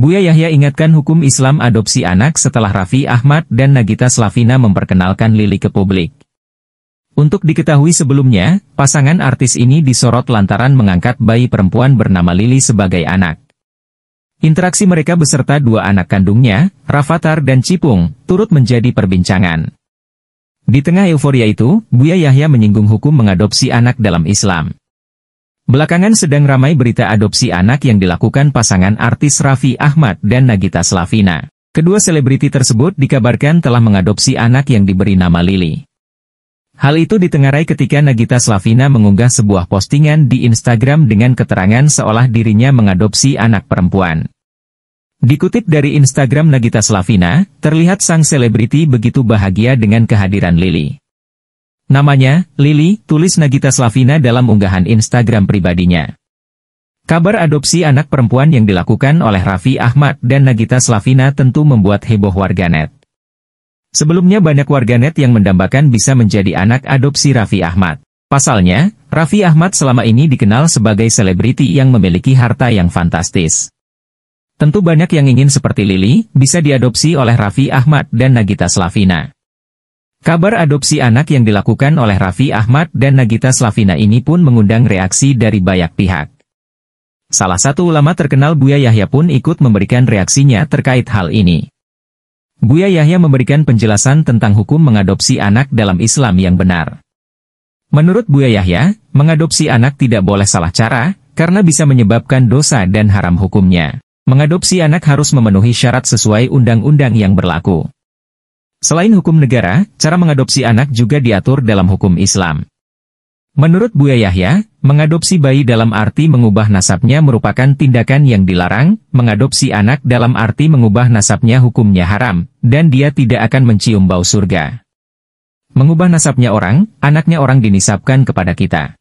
Buya Yahya ingatkan hukum Islam adopsi anak setelah Raffi Ahmad dan Nagita Slavina memperkenalkan Lili ke publik. Untuk diketahui sebelumnya, pasangan artis ini disorot lantaran mengangkat bayi perempuan bernama Lili sebagai anak. Interaksi mereka beserta dua anak kandungnya, Rafathar dan Cipung, turut menjadi perbincangan. Di tengah euforia itu, Buya Yahya menyinggung hukum mengadopsi anak dalam Islam. Belakangan sedang ramai berita adopsi anak yang dilakukan pasangan artis Raffi Ahmad dan Nagita Slavina. Kedua selebriti tersebut dikabarkan telah mengadopsi anak yang diberi nama Lili. Hal itu ditengarai ketika Nagita Slavina mengunggah sebuah postingan di Instagram dengan keterangan seolah dirinya mengadopsi anak perempuan. Dikutip dari Instagram Nagita Slavina, terlihat sang selebriti begitu bahagia dengan kehadiran Lili. Namanya, Lili, tulis Nagita Slavina dalam unggahan Instagram pribadinya. Kabar adopsi anak perempuan yang dilakukan oleh Raffi Ahmad dan Nagita Slavina tentu membuat heboh warganet. Sebelumnya banyak warganet yang mendambakan bisa menjadi anak adopsi Raffi Ahmad. Pasalnya, Raffi Ahmad selama ini dikenal sebagai selebriti yang memiliki harta yang fantastis. Tentu banyak yang ingin seperti Lili, bisa diadopsi oleh Raffi Ahmad dan Nagita Slavina. Kabar adopsi anak yang dilakukan oleh Raffi Ahmad dan Nagita Slavina ini pun mengundang reaksi dari banyak pihak. Salah satu ulama terkenal Buya Yahya pun ikut memberikan reaksinya terkait hal ini. Buya Yahya memberikan penjelasan tentang hukum mengadopsi anak dalam Islam yang benar. Menurut Buya Yahya, mengadopsi anak tidak boleh salah cara, karena bisa menyebabkan dosa dan haram hukumnya. Mengadopsi anak harus memenuhi syarat sesuai undang-undang yang berlaku. Selain hukum negara, cara mengadopsi anak juga diatur dalam hukum Islam. Menurut Buya Yahya, mengadopsi bayi dalam arti mengubah nasabnya merupakan tindakan yang dilarang, mengadopsi anak dalam arti mengubah nasabnya hukumnya haram, dan dia tidak akan mencium bau surga. Mengubah nasabnya orang, anaknya orang dinisabkan kepada kita.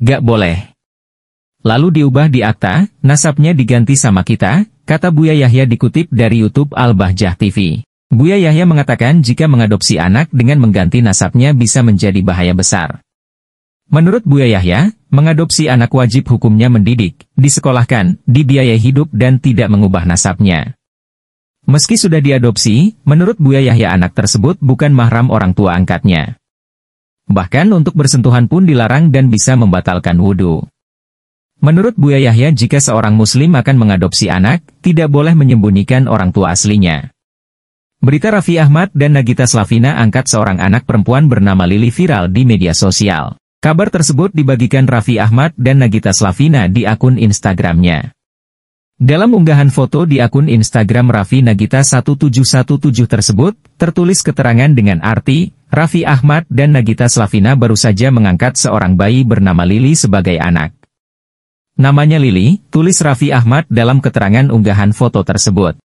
Gak boleh. Lalu diubah di akta, nasabnya diganti sama kita, kata Buya Yahya dikutip dari Youtube Al-Bahjah TV. Buya Yahya mengatakan jika mengadopsi anak dengan mengganti nasabnya bisa menjadi bahaya besar. Menurut Buya Yahya, mengadopsi anak wajib hukumnya mendidik, disekolahkan, dibiayai hidup dan tidak mengubah nasabnya. Meski sudah diadopsi, menurut Buya Yahya anak tersebut bukan mahram orang tua angkatnya. Bahkan untuk bersentuhan pun dilarang dan bisa membatalkan wudhu. Menurut Buya Yahya jika seorang muslim akan mengadopsi anak, tidak boleh menyembunyikan orang tua aslinya. Berita Raffi Ahmad dan Nagita Slavina angkat seorang anak perempuan bernama Lili viral di media sosial. Kabar tersebut dibagikan Raffi Ahmad dan Nagita Slavina di akun Instagramnya. Dalam unggahan foto di akun Instagram Raffi Nagita 1717 tersebut, tertulis keterangan dengan arti, Raffi Ahmad dan Nagita Slavina baru saja mengangkat seorang bayi bernama Lili sebagai anak. Namanya Lili, tulis Raffi Ahmad dalam keterangan unggahan foto tersebut.